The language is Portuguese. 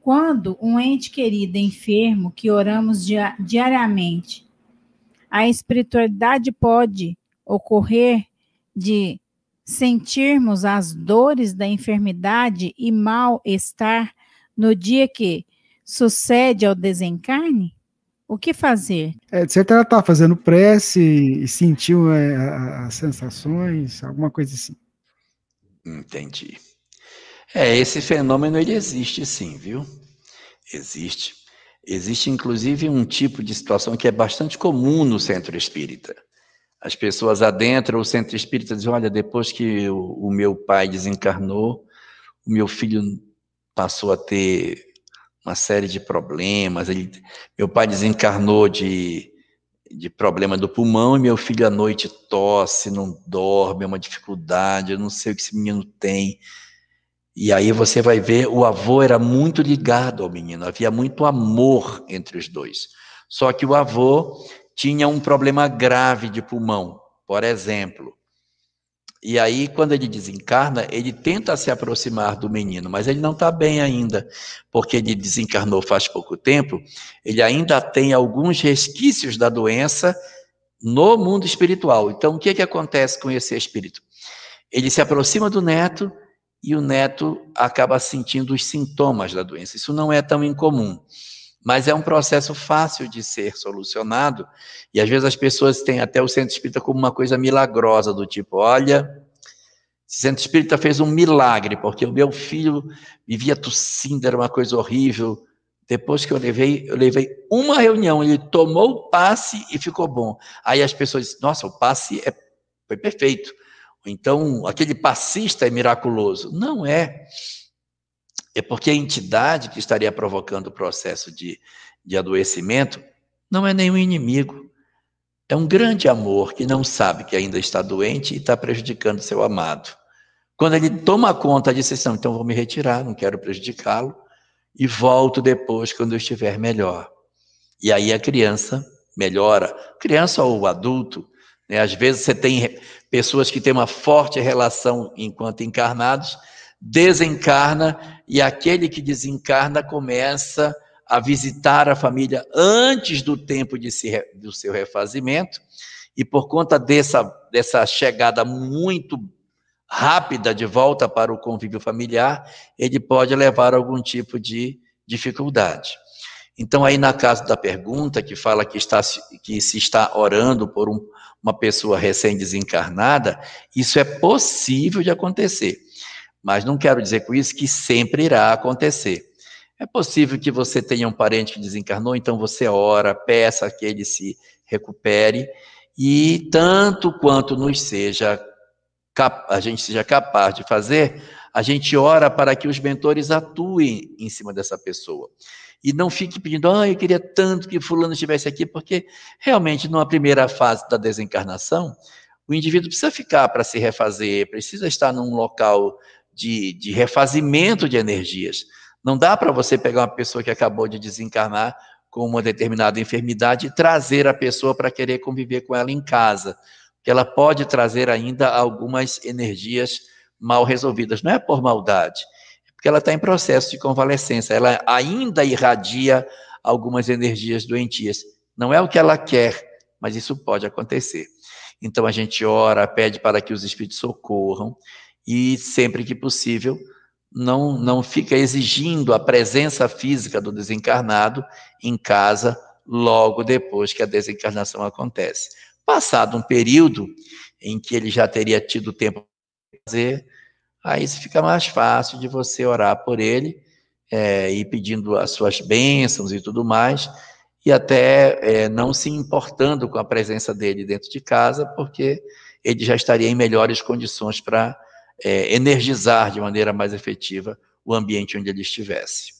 Quando um ente querido enfermo que oramos diariamente, a espiritualidade pode ocorrer de sentirmos as dores da enfermidade e mal-estar no dia que sucede ao desencarne? O que fazer? É, de certa ela está fazendo prece e sentiu é, as sensações, alguma coisa assim. Entendi. É, esse fenômeno ele existe sim, viu? Existe. Existe inclusive um tipo de situação que é bastante comum no centro espírita. As pessoas adentram o centro espírita e dizem: Olha, depois que o, o meu pai desencarnou, o meu filho passou a ter uma série de problemas. Ele, meu pai desencarnou de, de problema do pulmão e meu filho à noite tosse, não dorme, é uma dificuldade. Eu não sei o que esse menino tem. E aí você vai ver, o avô era muito ligado ao menino, havia muito amor entre os dois. Só que o avô tinha um problema grave de pulmão, por exemplo. E aí, quando ele desencarna, ele tenta se aproximar do menino, mas ele não está bem ainda, porque ele desencarnou faz pouco tempo. Ele ainda tem alguns resquícios da doença no mundo espiritual. Então, o que, é que acontece com esse espírito? Ele se aproxima do neto e o neto acaba sentindo os sintomas da doença. Isso não é tão incomum, mas é um processo fácil de ser solucionado, e às vezes as pessoas têm até o centro espírita como uma coisa milagrosa, do tipo, olha, esse centro espírita fez um milagre, porque o meu filho vivia tossindo, era uma coisa horrível, depois que eu levei, eu levei uma reunião, ele tomou o passe e ficou bom. Aí as pessoas dizem, nossa, o passe é, foi perfeito. Então, aquele passista é miraculoso. Não é. É porque a entidade que estaria provocando o processo de, de adoecimento não é nenhum inimigo. É um grande amor que não sabe que ainda está doente e está prejudicando seu amado. Quando ele toma conta disso, não, então vou me retirar, não quero prejudicá-lo, e volto depois quando eu estiver melhor. E aí a criança melhora. Criança ou adulto né? Às vezes você tem pessoas que têm uma forte relação enquanto encarnados, desencarna e aquele que desencarna começa a visitar a família antes do tempo de se, do seu refazimento, e por conta dessa, dessa chegada muito rápida de volta para o convívio familiar, ele pode levar algum tipo de dificuldade. Então, aí, na caso da pergunta, que fala que, está, que se está orando por um, uma pessoa recém-desencarnada, isso é possível de acontecer. Mas não quero dizer com isso que sempre irá acontecer. É possível que você tenha um parente que desencarnou, então você ora, peça que ele se recupere, e tanto quanto nos seja a gente seja capaz de fazer, a gente ora para que os mentores atuem em cima dessa pessoa. E não fique pedindo, ah, eu queria tanto que fulano estivesse aqui, porque realmente, numa primeira fase da desencarnação, o indivíduo precisa ficar para se refazer, precisa estar num local de, de refazimento de energias. Não dá para você pegar uma pessoa que acabou de desencarnar com uma determinada enfermidade e trazer a pessoa para querer conviver com ela em casa, que ela pode trazer ainda algumas energias mal resolvidas. Não é por maldade, é porque ela está em processo de convalescença. Ela ainda irradia algumas energias doentias. Não é o que ela quer, mas isso pode acontecer. Então a gente ora, pede para que os espíritos socorram e sempre que possível não não fica exigindo a presença física do desencarnado em casa logo depois que a desencarnação acontece. Passado um período em que ele já teria tido tempo fazer, aí fica mais fácil de você orar por ele é, e pedindo as suas bênçãos e tudo mais, e até é, não se importando com a presença dele dentro de casa, porque ele já estaria em melhores condições para é, energizar de maneira mais efetiva o ambiente onde ele estivesse.